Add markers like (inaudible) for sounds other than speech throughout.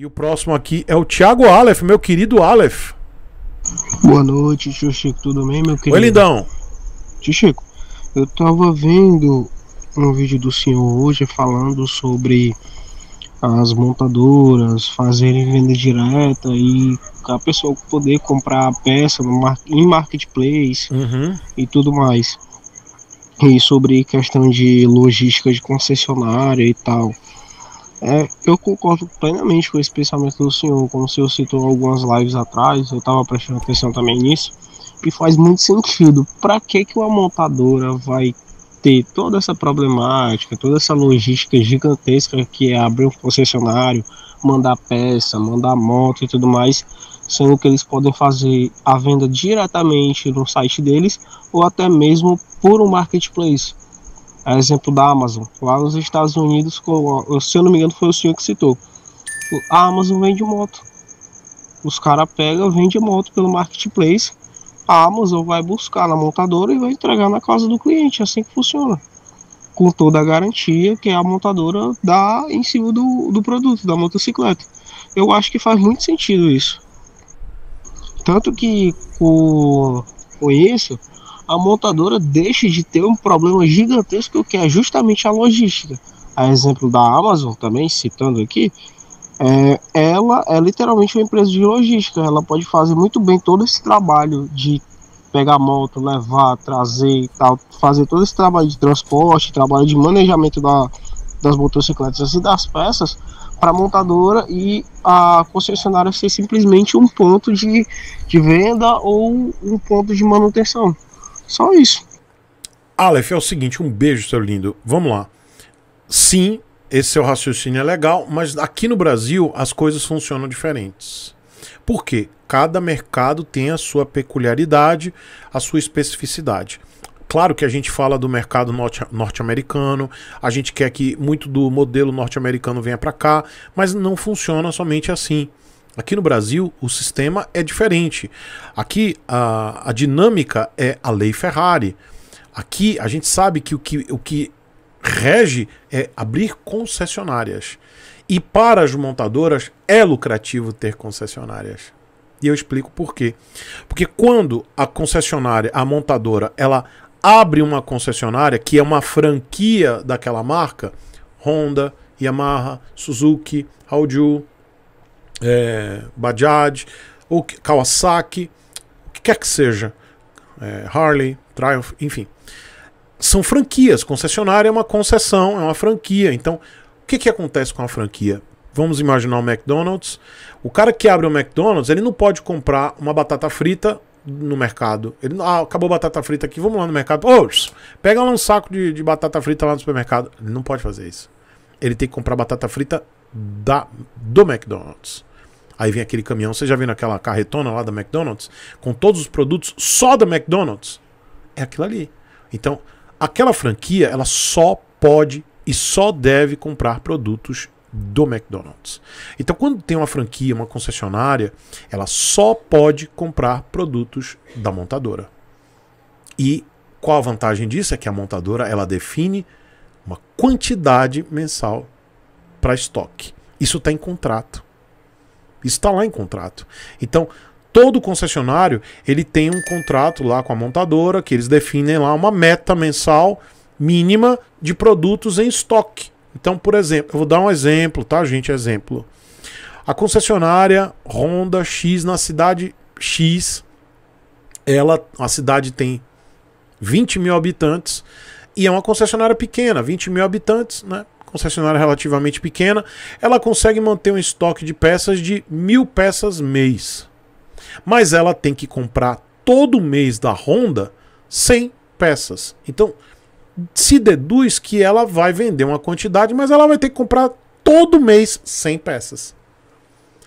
E o próximo aqui é o Thiago Aleph, meu querido Aleph. Boa noite, tio Chico, tudo bem, meu querido? Oi, lindão. Tio Chico, eu tava vendo um vídeo do senhor hoje falando sobre as montadoras fazerem venda direta e a pessoa poder comprar a peça em marketplace uhum. e tudo mais. E sobre questão de logística de concessionária e tal. É, eu concordo plenamente com esse pensamento do senhor, como o senhor citou algumas lives atrás, eu estava prestando atenção também nisso, e faz muito sentido. Para que, que uma montadora vai ter toda essa problemática, toda essa logística gigantesca que é abrir um concessionário, mandar peça, mandar moto e tudo mais, sendo que eles podem fazer a venda diretamente no site deles ou até mesmo por um marketplace? a é exemplo da Amazon. Lá nos Estados Unidos, se eu não me engano, foi o senhor que citou. A Amazon vende moto. Os caras pegam, vendem moto pelo marketplace. A Amazon vai buscar na montadora e vai entregar na casa do cliente. É assim que funciona. Com toda a garantia que é a montadora dá em cima do, do produto, da motocicleta. Eu acho que faz muito sentido isso. Tanto que com, com isso, a montadora deixa de ter um problema gigantesco que é justamente a logística. A exemplo da Amazon, também citando aqui, é, ela é literalmente uma empresa de logística. Ela pode fazer muito bem todo esse trabalho de pegar moto, levar, trazer e tal, fazer todo esse trabalho de transporte, trabalho de manejamento da, das motocicletas e assim, das peças para a montadora e a concessionária ser simplesmente um ponto de, de venda ou um ponto de manutenção. Só isso. Aleph, é o seguinte, um beijo, seu lindo. Vamos lá. Sim, esse seu raciocínio é legal, mas aqui no Brasil as coisas funcionam diferentes. Por quê? Cada mercado tem a sua peculiaridade, a sua especificidade. Claro que a gente fala do mercado norte-americano, norte a gente quer que muito do modelo norte-americano venha para cá, mas não funciona somente assim. Aqui no Brasil, o sistema é diferente. Aqui, a, a dinâmica é a lei Ferrari. Aqui, a gente sabe que o que, o que rege é abrir concessionárias. E para as montadoras é lucrativo ter concessionárias. E eu explico por quê. Porque quando a concessionária, a montadora, ela abre uma concessionária que é uma franquia daquela marca, Honda, Yamaha, Suzuki, Audi é, Bajaj, ou Kawasaki, o que quer que seja, é, Harley, Triumph, enfim. São franquias. Concessionária é uma concessão, é uma franquia. Então, o que, que acontece com a franquia? Vamos imaginar o McDonald's. O cara que abre o McDonald's, ele não pode comprar uma batata frita no mercado. Ele, ah, acabou a batata frita aqui, vamos lá no mercado. pega lá um saco de, de batata frita lá no supermercado. Ele não pode fazer isso. Ele tem que comprar batata frita da, do McDonald's. Aí vem aquele caminhão, você já viu naquela carretona lá da McDonald's? Com todos os produtos só da McDonald's. É aquilo ali. Então, aquela franquia, ela só pode e só deve comprar produtos do McDonald's. Então, quando tem uma franquia, uma concessionária, ela só pode comprar produtos da montadora. E qual a vantagem disso? É que a montadora ela define uma quantidade mensal para estoque. Isso está em contrato. Está lá em contrato. Então, todo concessionário, ele tem um contrato lá com a montadora, que eles definem lá uma meta mensal mínima de produtos em estoque. Então, por exemplo, eu vou dar um exemplo, tá, gente? Exemplo. A concessionária Honda X na cidade X, ela, a cidade tem 20 mil habitantes e é uma concessionária pequena, 20 mil habitantes, né? concessionária relativamente pequena, ela consegue manter um estoque de peças de mil peças mês. Mas ela tem que comprar todo mês da Honda 100 peças. Então, se deduz que ela vai vender uma quantidade, mas ela vai ter que comprar todo mês 100 peças.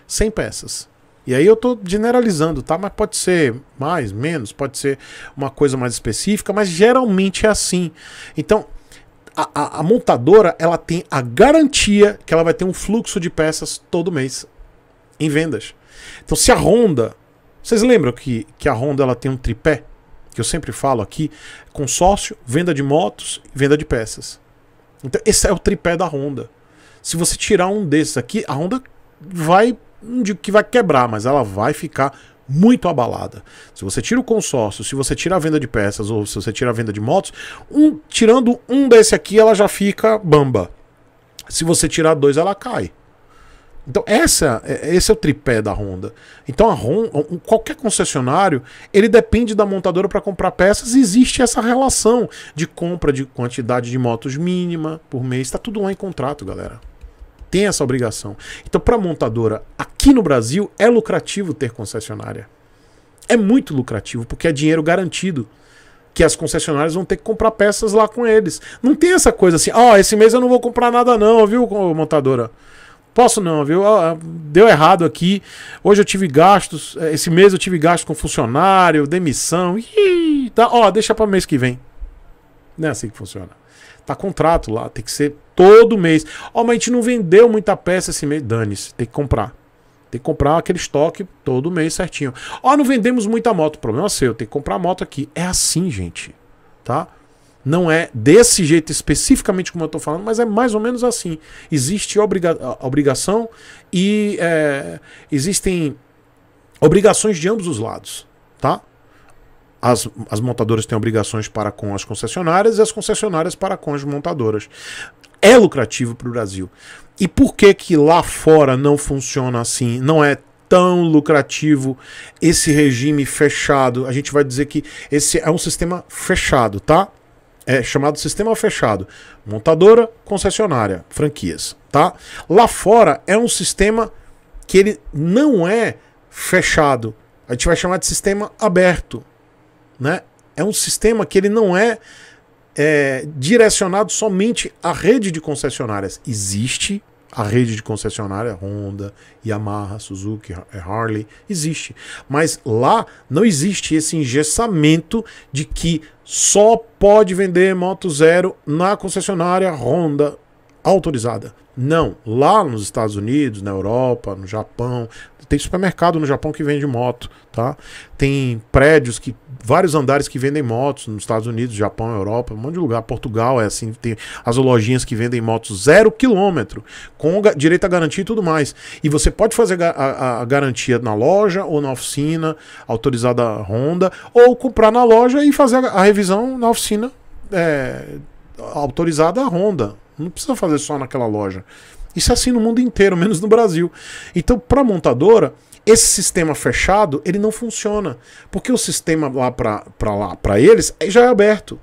100 peças. E aí eu estou generalizando, tá? Mas pode ser mais, menos, pode ser uma coisa mais específica, mas geralmente é assim. Então, a, a, a montadora ela tem a garantia que ela vai ter um fluxo de peças todo mês em vendas. Então, se a Honda. Vocês lembram que, que a Honda ela tem um tripé? Que eu sempre falo aqui: consórcio, venda de motos e venda de peças. Então, esse é o tripé da Honda. Se você tirar um desses aqui, a Honda vai. Não digo que vai quebrar, mas ela vai ficar muito abalada. Se você tira o consórcio, se você tira a venda de peças ou se você tira a venda de motos, um, tirando um desse aqui, ela já fica bamba. Se você tirar dois, ela cai. Então, essa, é, esse é o tripé da Honda. Então, a Honda, qualquer concessionário, ele depende da montadora para comprar peças. existe essa relação de compra de quantidade de motos mínima por mês. Está tudo lá em contrato, galera tem essa obrigação. Então, para montadora, aqui no Brasil, é lucrativo ter concessionária. É muito lucrativo, porque é dinheiro garantido. Que as concessionárias vão ter que comprar peças lá com eles. Não tem essa coisa assim, ó, oh, esse mês eu não vou comprar nada, não, viu, montadora? Posso não, viu? Deu errado aqui. Hoje eu tive gastos. Eh, esse mês eu tive gastos com funcionário, demissão. Ih, tá. Ó, deixa para mês que vem. Não é assim que funciona tá contrato lá, tem que ser todo mês. Ó, oh, mas a gente não vendeu muita peça esse mês. Dane-se, tem que comprar. Tem que comprar aquele estoque todo mês certinho. Ó, oh, não vendemos muita moto, problema seu, tem que comprar moto aqui. É assim, gente, tá? Não é desse jeito especificamente como eu tô falando, mas é mais ou menos assim. Existe obriga obrigação e é, existem obrigações de ambos os lados, tá? as, as montadoras têm obrigações para com as concessionárias e as concessionárias para com as montadoras. É lucrativo para o Brasil. E por que que lá fora não funciona assim? Não é tão lucrativo esse regime fechado. A gente vai dizer que esse é um sistema fechado, tá? É chamado sistema fechado. Montadora, concessionária, franquias, tá? Lá fora é um sistema que ele não é fechado. A gente vai chamar de sistema aberto. Né? É um sistema que ele não é, é direcionado somente à rede de concessionárias. Existe a rede de concessionária Honda, Yamaha, Suzuki, é, Harley, existe. Mas lá não existe esse engessamento de que só pode vender moto zero na concessionária Honda, autorizada. Não, lá nos Estados Unidos, na Europa, no Japão, tem supermercado no Japão que vende moto, tá? Tem prédios que vários andares que vendem motos nos Estados Unidos, Japão, Europa, um monte de lugar. Portugal é assim, tem as lojinhas que vendem motos zero quilômetro, com direito à garantia e tudo mais. E você pode fazer a, a, a garantia na loja ou na oficina autorizada Honda, ou comprar na loja e fazer a, a revisão na oficina é, autorizada a Honda. Não precisa fazer só naquela loja. Isso é assim no mundo inteiro, (laughs) menos no Brasil. Então, para a montadora, esse sistema fechado, ele não funciona. Porque o sistema lá para lá para eles é, já é aberto.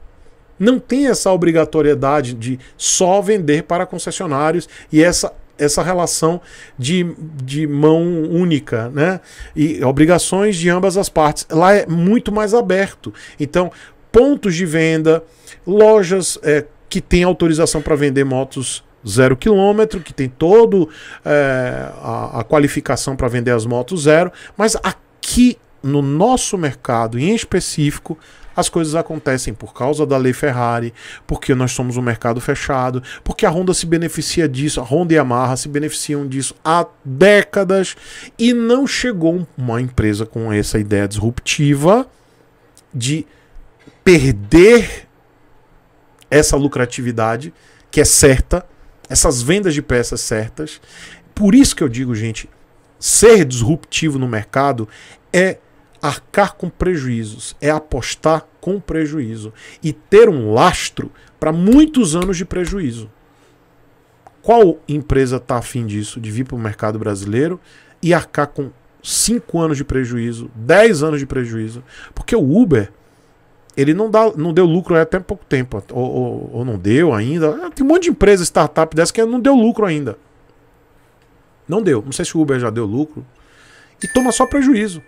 Não tem essa obrigatoriedade de só vender para concessionários e essa essa relação de, de mão única, né? E obrigações de ambas as partes. Lá é muito mais aberto. Então, pontos de venda, lojas é, que têm autorização para vender motos zero quilômetro, que tem todo é, a, a qualificação para vender as motos zero, mas aqui no nosso mercado em específico, as coisas acontecem por causa da lei Ferrari, porque nós somos um mercado fechado, porque a Honda se beneficia disso, a Honda e a Yamaha se beneficiam disso há décadas e não chegou uma empresa com essa ideia disruptiva de perder essa lucratividade que é certa, essas vendas de peças certas. Por isso que eu digo, gente, ser disruptivo no mercado é arcar com prejuízos, é apostar com prejuízo e ter um lastro para muitos anos de prejuízo. Qual empresa está afim disso, de vir para o mercado brasileiro e arcar com 5 anos de prejuízo, 10 anos de prejuízo? Porque o Uber ele não, dá, não deu lucro até pouco tempo, ou, ou, ou, não deu ainda. Ah, tem um monte de empresa, startup dessa que não deu lucro ainda. Não deu. Não sei se o Uber já deu lucro. E toma só prejuízo.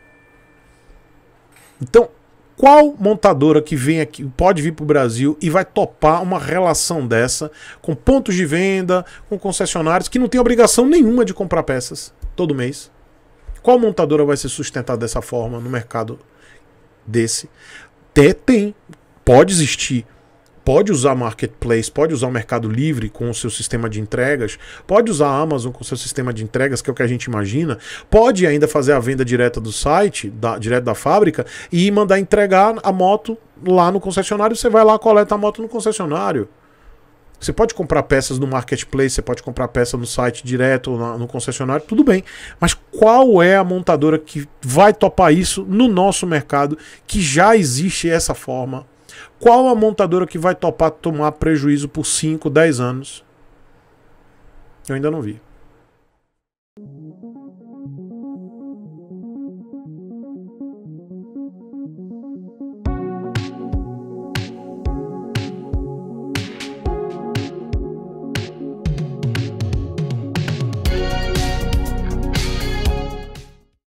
Então, qual montadora que vem aqui, pode vir para o Brasil e vai topar uma relação dessa com pontos de venda, com concessionários que não tem obrigação nenhuma de comprar peças todo mês? Qual montadora vai se sustentar dessa forma no mercado desse? até tem, pode existir. Pode usar marketplace, pode usar o Mercado Livre com o seu sistema de entregas, pode usar a Amazon com o seu sistema de entregas, que é o que a gente imagina, pode ainda fazer a venda direta do site, da, direto da fábrica, e mandar entregar a moto lá no concessionário. Você vai lá, coleta a moto no concessionário. Você pode comprar peças no marketplace, você pode comprar peça no site direto, no, concessionário, tudo bem. Mas qual é a montadora que vai topar isso no nosso mercado, que já existe essa forma? Qual a montadora que vai topar tomar prejuízo por 5, 10 anos? Eu ainda não vi.